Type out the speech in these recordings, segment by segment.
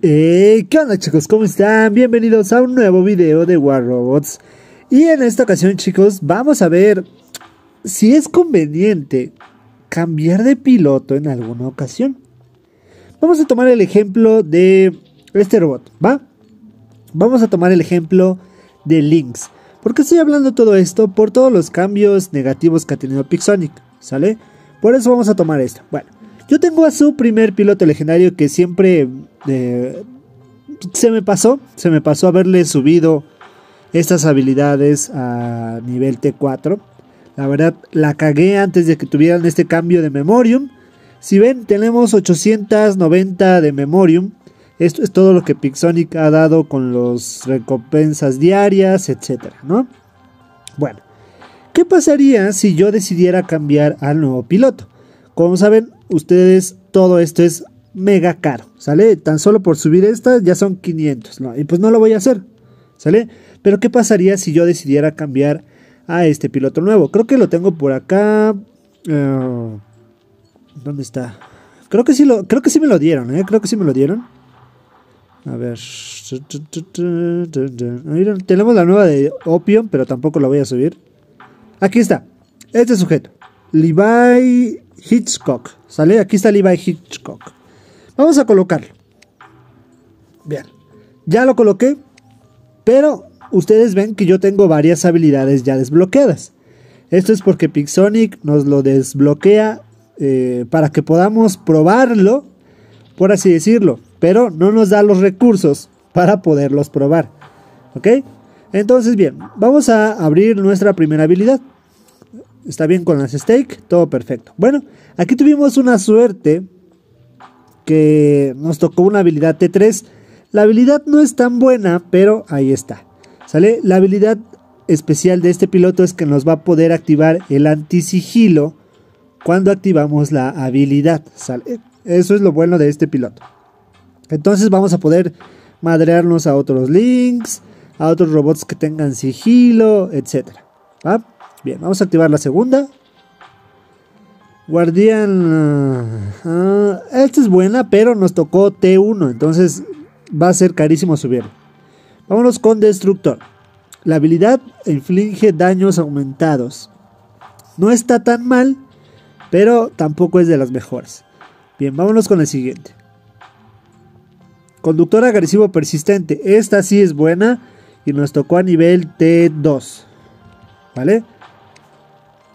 Eh, ¿Qué onda chicos? ¿Cómo están? Bienvenidos a un nuevo video de War Robots. Y en esta ocasión chicos vamos a ver si es conveniente cambiar de piloto en alguna ocasión. Vamos a tomar el ejemplo de este robot, ¿va? Vamos a tomar el ejemplo de Lynx. Porque estoy hablando todo esto? Por todos los cambios negativos que ha tenido Pixonic, ¿sale? Por eso vamos a tomar esto. Bueno, yo tengo a su primer piloto legendario que siempre eh, se me pasó, se me pasó haberle subido estas habilidades a nivel T4. La verdad, la cagué antes de que tuvieran este cambio de Memorium. Si ven, tenemos 890 de Memorium. Esto es todo lo que Pixonic ha dado con las recompensas diarias, etcétera, ¿no? Bueno, ¿qué pasaría si yo decidiera cambiar al nuevo piloto? Como saben, ustedes todo esto es mega caro, ¿sale? Tan solo por subir esta ya son 500, Y pues no lo voy a hacer, ¿sale? Pero ¿qué pasaría si yo decidiera cambiar a este piloto nuevo? Creo que lo tengo por acá. Eh, ¿Dónde está? Creo que sí lo, creo que sí me lo dieron, ¿eh? Creo que sí me lo dieron. A ver. Tenemos la nueva de Opium, pero tampoco la voy a subir. Aquí está. Este sujeto. Levi Hitchcock. ¿Sale? Aquí está Levi Hitchcock. Vamos a colocarlo. Bien. Ya lo coloqué. Pero ustedes ven que yo tengo varias habilidades ya desbloqueadas. Esto es porque Pixonic nos lo desbloquea eh, para que podamos probarlo, por así decirlo. Pero no nos da los recursos para poderlos probar. ¿Ok? Entonces bien, vamos a abrir nuestra primera habilidad está bien con las steak, todo perfecto. Bueno, aquí tuvimos una suerte que nos tocó una habilidad T3. La habilidad no es tan buena, pero ahí está. ¿Sale? La habilidad especial de este piloto es que nos va a poder activar el anti sigilo cuando activamos la habilidad. ¿Sale? Eso es lo bueno de este piloto. Entonces vamos a poder madrearnos a otros links, a otros robots que tengan sigilo, etc. ¿va? vamos a activar la segunda. Guardián. Ah, ah, esta es buena, pero nos tocó T1, entonces va a ser carísimo subir Vámonos con Destructor. La habilidad inflige daños aumentados. No está tan mal, pero tampoco es de las mejores. Bien, vámonos con el siguiente. Conductor agresivo persistente. Esta sí es buena y nos tocó a nivel T2. ¿Vale?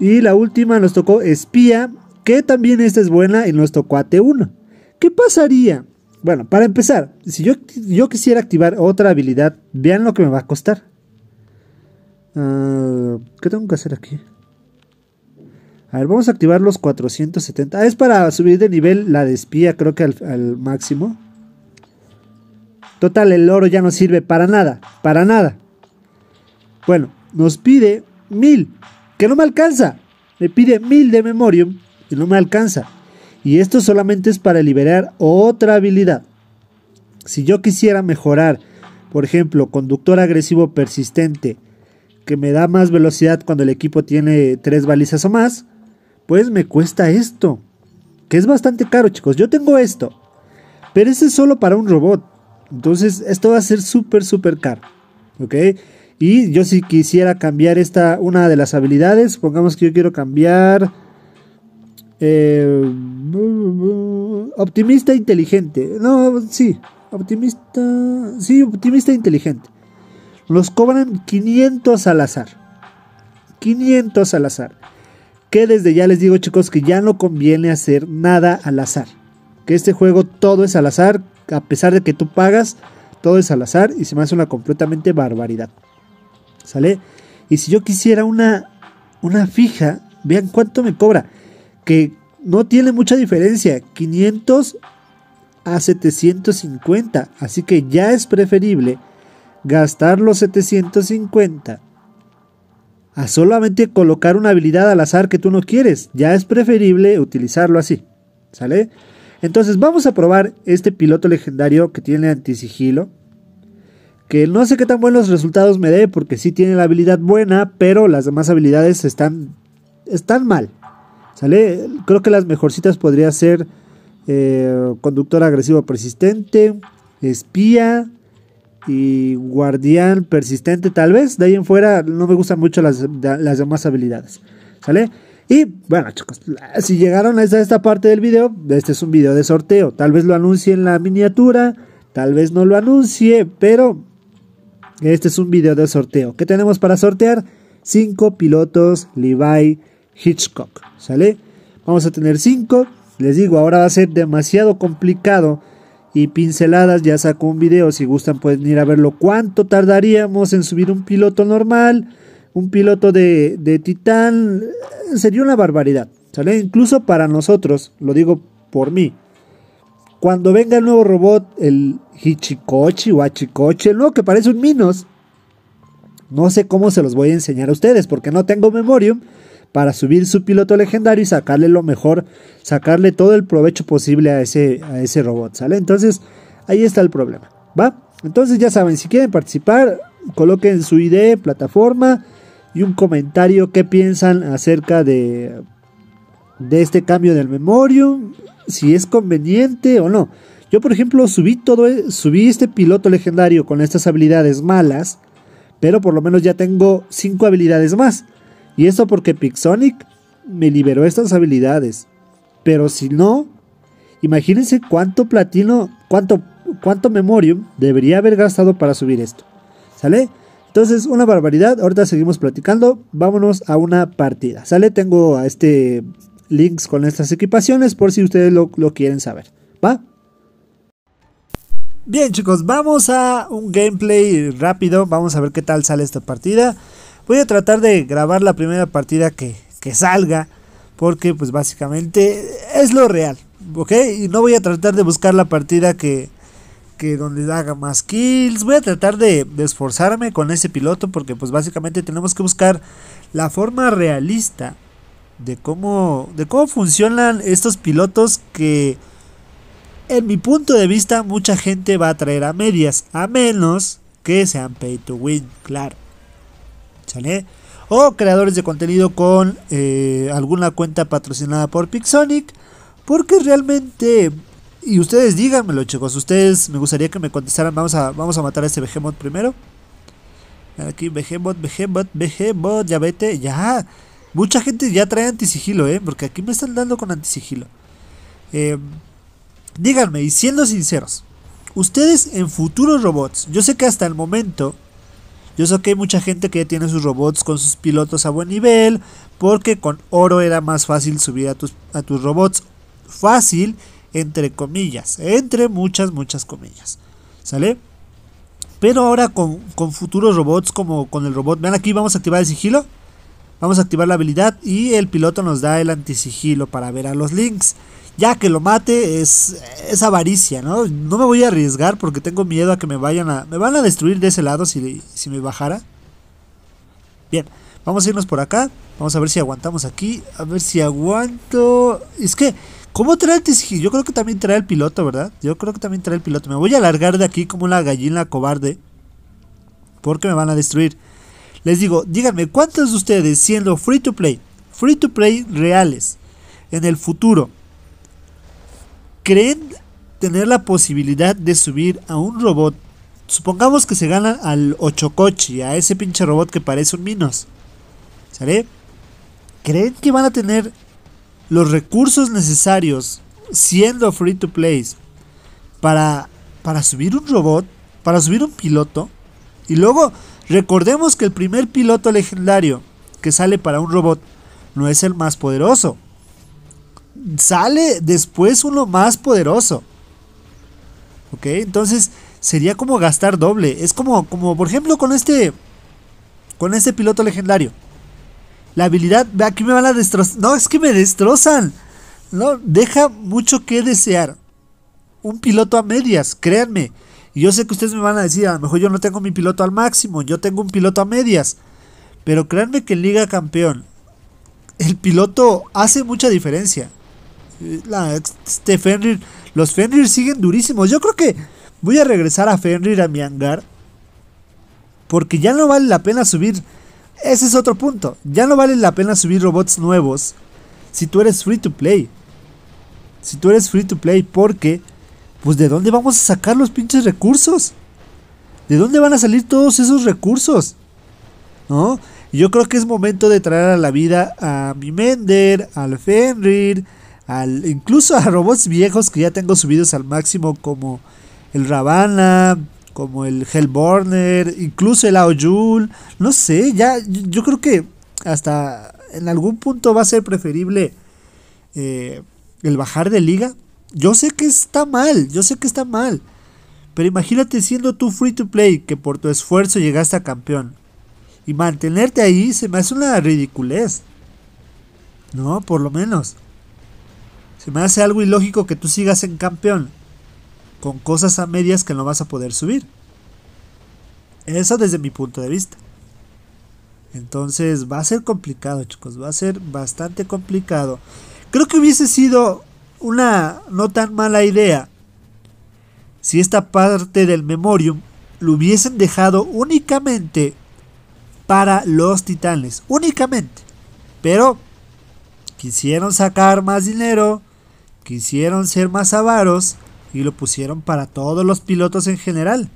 Y la última nos tocó Espía, que también esta es buena y nos tocó AT1. ¿Qué pasaría? Bueno, para empezar, si yo, yo quisiera activar otra habilidad, vean lo que me va a costar. Ah, ¿Qué tengo que hacer aquí? A ver, vamos a activar los 470. Ah, es para subir de nivel la de espía, creo que al, al máximo. Total, el oro ya no sirve para nada, para nada. Bueno, nos pide 1000 que no me alcanza. Me pide mil de memorium y no me alcanza. Y esto solamente es para liberar otra habilidad. Si yo quisiera mejorar, por ejemplo, conductor agresivo persistente, que me da más velocidad cuando el equipo tiene tres balizas o más, pues me cuesta esto. Que es bastante caro, chicos. Yo tengo esto. Pero ese es solo para un robot. Entonces, esto va a ser súper, súper caro. ¿Ok? Y yo si quisiera cambiar esta, una de las habilidades, pongamos que yo quiero cambiar eh, optimista e inteligente. No, sí, optimista, sí, optimista e inteligente. Los cobran 500 al azar. 500 al azar. Que desde ya les digo chicos que ya no conviene hacer nada al azar. Que este juego todo es al azar, a pesar de que tú pagas, todo es al azar y se me hace una completamente barbaridad. ¿sale? Y si yo quisiera una, una fija, vean cuánto me cobra, que no tiene mucha diferencia, 500 a 750, así que ya es preferible gastar los 750 a solamente colocar una habilidad al azar que tú no quieres, ya es preferible utilizarlo así, ¿sale? Entonces vamos a probar este piloto legendario que tiene antisigilo, que no sé qué tan buenos resultados me dé porque sí tiene la habilidad buena, pero las demás habilidades están, están mal. ¿Sale? Creo que las mejorcitas podría ser eh, conductor agresivo persistente, espía y guardián persistente tal vez. De ahí en fuera no me gustan mucho las, demás habilidades. ¿Sale? Y bueno, chicos, si llegaron a esta, parte del video, este es un video de sorteo. Tal vez lo anuncie en la miniatura, tal vez no lo anuncie, pero este es un video de sorteo. ¿Qué tenemos para sortear? 5 pilotos Levi Hitchcock. ¿Sale? Vamos a tener 5, Les digo, ahora va a ser demasiado complicado. Y pinceladas, ya saco un video. Si gustan, pueden ir a verlo. ¿Cuánto tardaríamos en subir un piloto normal? Un piloto de, de titán. Eh, sería una barbaridad. ¿Sale? Incluso para nosotros, lo digo por mí. Cuando venga el nuevo robot, el Hichikochi o Achikochi, el nuevo que parece un Minos, no sé cómo se los voy a enseñar a ustedes porque no tengo memoria para subir su piloto legendario y sacarle lo mejor, sacarle todo el provecho posible a ese, a ese robot, ¿sale? Entonces, ahí está el problema, ¿va? Entonces ya saben, si quieren participar, coloquen su ID, plataforma y un comentario qué piensan acerca de de este cambio del memorium, si es conveniente o no. Yo, por ejemplo, subí todo, e, subí este piloto legendario con estas habilidades malas, pero por lo menos ya tengo 5 habilidades más. Y eso porque Pixonic me liberó estas habilidades. Pero si no, imagínense cuánto platino, cuánto, cuánto memorium debería haber gastado para subir esto. ¿Sale? Entonces, una barbaridad. Ahorita seguimos platicando. Vámonos a una partida. ¿Sale? Tengo a este links con estas equipaciones por si ustedes lo, quieren saber. ¿Va? Bien chicos, vamos a un gameplay rápido, vamos a ver qué tal sale esta partida. Voy a tratar de grabar la primera partida que, salga, porque pues básicamente es lo real, ¿ok? Y no voy a tratar de buscar la partida que, que donde haga más kills. Voy a tratar de, de, esforzarme con ese piloto porque pues básicamente tenemos que buscar la forma realista de cómo, de cómo funcionan estos pilotos que, en mi punto de vista, mucha gente va a traer a medias, a menos que sean pay to win, claro. ¿Sale? O creadores de contenido con eh, alguna cuenta patrocinada por Pixonic, porque realmente, y ustedes díganmelo chicos, ustedes me gustaría que me contestaran, vamos a, vamos a matar a ese Behemoth primero. Aquí Behemoth, Behemoth, Behemoth, ya vete, ya. Mucha gente ya trae antisigilo, ¿eh? Porque aquí me están dando con antisigilo. Eh, díganme, y siendo sinceros, ustedes en futuros robots, yo sé que hasta el momento, yo sé que hay mucha gente que ya tiene sus robots con sus pilotos a buen nivel, porque con oro era más fácil subir a tus, robots. Fácil, entre comillas, entre muchas, muchas comillas. ¿Sale? Pero ahora con, con futuros robots como con el robot, vean aquí, vamos a activar el sigilo. Vamos a activar la habilidad y el piloto nos da el antisigilo para ver a los links. Ya que lo mate es, es avaricia, ¿no? No me voy a arriesgar porque tengo miedo a que me vayan a... Me van a destruir de ese lado si, si me bajara. Bien, vamos a irnos por acá. Vamos a ver si aguantamos aquí. A ver si aguanto... Es que... ¿Cómo trae el antisigilo? Yo creo que también trae el piloto, ¿verdad? Yo creo que también trae el piloto. Me voy a alargar de aquí como una gallina cobarde. Porque me van a destruir. Les digo, díganme, ¿cuántos de ustedes siendo free to play, free to play reales en el futuro, creen tener la posibilidad de subir a un robot? Supongamos que se gana... al Ochocochi, a ese pinche robot que parece un Minos. ¿Sale? ¿Creen que van a tener los recursos necesarios siendo free to play para, para subir un robot, para subir un piloto? Y luego Recordemos que el primer piloto legendario que sale para un robot no es el más poderoso. Sale después uno más poderoso. ¿Ok? Entonces sería como gastar doble. Es como, como por ejemplo con este, con este piloto legendario. La habilidad, aquí me van a destrozar. No, es que me destrozan. No, deja mucho que desear. Un piloto a medias, créanme. Y yo sé que ustedes me van a decir, a lo mejor yo no tengo mi piloto al máximo, yo tengo un piloto a medias. Pero créanme que en Liga Campeón, el piloto hace mucha diferencia. Eh, la, este Fenrir, los Fenrir siguen durísimos. Yo creo que voy a regresar a Fenrir a mi hangar. Porque ya no vale la pena subir. Ese es otro punto. Ya no vale la pena subir robots nuevos. Si tú eres free to play. Si tú eres free to play. Porque pues ¿de dónde vamos a sacar los pinches recursos? ¿De dónde van a salir todos esos recursos? ¿No? Yo creo que es momento de traer a la vida a mi Mender, al Fenrir, al, incluso a robots viejos que ya tengo subidos al máximo como el Ravana, como el Hellborner, incluso el Aoyul, no sé, ya yo creo que hasta en algún punto va a ser preferible eh, el bajar de liga yo sé que está mal, yo sé que está mal. Pero imagínate siendo tú free to play, que por tu esfuerzo llegaste a campeón. Y mantenerte ahí se me hace una ridiculez. No, por lo menos. Se me hace algo ilógico que tú sigas en campeón, con cosas a medias que no vas a poder subir. Eso desde mi punto de vista. Entonces va a ser complicado, chicos. Va a ser bastante complicado. Creo que hubiese sido una no tan mala idea si esta parte del memorium lo hubiesen dejado únicamente para los titanes, únicamente. Pero quisieron sacar más dinero, quisieron ser más avaros y lo pusieron para todos los pilotos en general.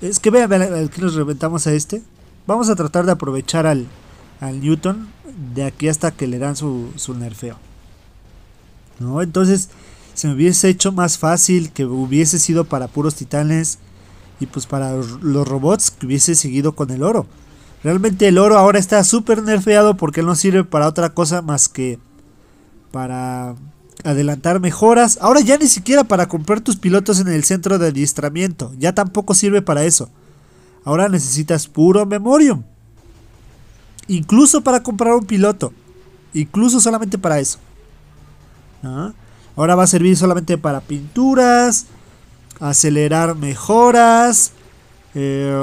Es que vean, vean que nos reventamos a este. Vamos a tratar de aprovechar al, al Newton de aquí hasta que le dan su, su nerfeo. ¿no? Entonces se me hubiese hecho más fácil que hubiese sido para puros titanes y pues para los robots que hubiese seguido con el oro. Realmente el oro ahora está súper nerfeado porque no sirve para otra cosa más que para adelantar mejoras. Ahora ya ni siquiera para comprar tus pilotos en el centro de adiestramiento. Ya tampoco sirve para eso. Ahora necesitas puro memorium. Incluso para comprar un piloto. Incluso solamente para eso. Ahora va a servir solamente para pinturas, acelerar mejoras, eh,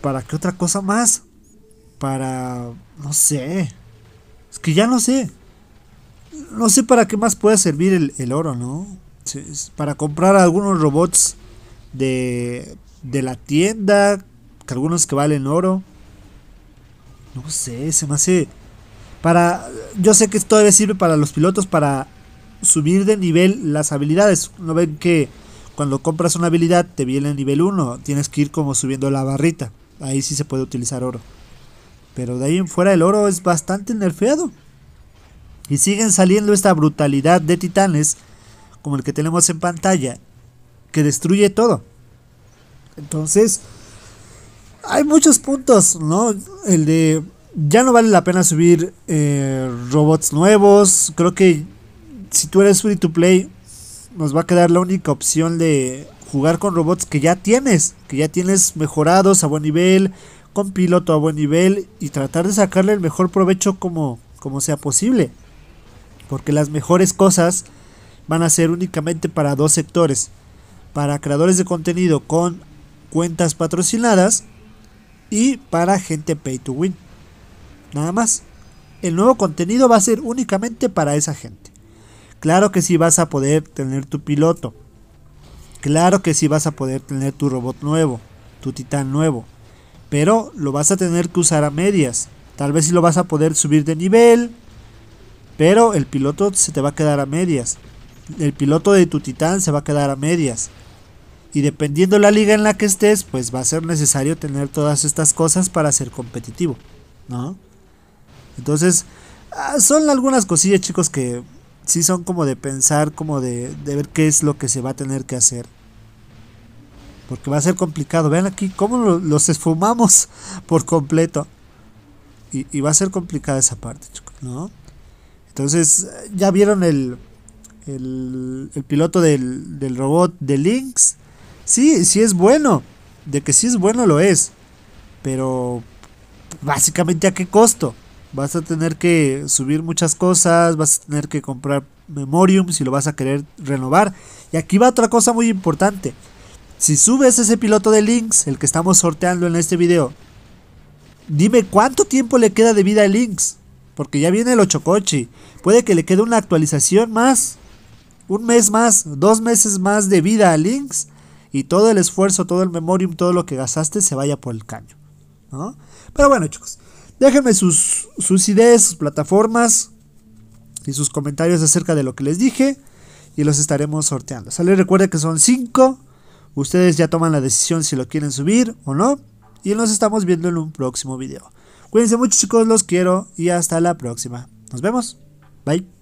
¿para qué otra cosa más? Para, no sé, es que ya no sé, no sé para qué más puede servir el, oro, ¿no? Para comprar algunos robots de, de la tienda, que algunos que valen oro. No sé, se me hace para yo sé que esto debe sirve para los pilotos para subir de nivel las habilidades. No ven que cuando compras una habilidad te viene el nivel 1, tienes que ir como subiendo la barrita. Ahí sí se puede utilizar oro. Pero de ahí en fuera el oro es bastante nerfeado. Y siguen saliendo esta brutalidad de titanes como el que tenemos en pantalla que destruye todo. Entonces, hay muchos puntos, ¿no? El de ya no vale la pena subir eh, robots nuevos. Creo que si tú eres free to play, nos va a quedar la única opción de jugar con robots que ya tienes, que ya tienes mejorados a buen nivel, con piloto a buen nivel y tratar de sacarle el mejor provecho como, como sea posible. Porque las mejores cosas van a ser únicamente para dos sectores. Para creadores de contenido con cuentas patrocinadas y para gente pay to win nada más. El nuevo contenido va a ser únicamente para esa gente. Claro que sí vas a poder tener tu piloto. Claro que sí vas a poder tener tu robot nuevo, tu titán nuevo. Pero lo vas a tener que usar a medias. Tal vez sí lo vas a poder subir de nivel. Pero el piloto se te va a quedar a medias. El piloto de tu titán se va a quedar a medias. Y dependiendo la liga en la que estés, pues va a ser necesario tener todas estas cosas para ser competitivo. ¿No? Entonces, ah, son algunas cosillas, chicos, que sí son como de pensar, como de, ver qué es lo que se va a tener que hacer. Porque va a ser complicado. Vean aquí cómo los esfumamos por completo. Y, va a ser complicada esa parte, chicos, ¿no? Entonces, ya vieron el, el, el piloto del, del robot de Lynx. Sí, sí es bueno. De que sí es bueno lo es. Pero, básicamente, ¿a qué costo? vas a tener que subir muchas cosas, vas a tener que comprar Memorium si lo vas a querer renovar. Y aquí va otra cosa muy importante. Si subes ese piloto de Lynx, el que estamos sorteando en este video, dime cuánto tiempo le queda de vida a Lynx. Porque ya viene el Ochocochi. Puede que le quede una actualización más. Un mes más, dos meses más de vida a Lynx. Y todo el esfuerzo, todo el memorium, todo lo que gastaste se vaya por el caño. ¿no? Pero bueno chicos, Déjenme sus, ideas, sus plataformas y sus comentarios acerca de lo que les dije y los estaremos sorteando. Sale, recuerda que son 5. Ustedes ya toman la decisión si lo quieren subir o no. Y nos estamos viendo en un próximo video. Cuídense mucho chicos, los quiero y hasta la próxima. Nos vemos. Bye.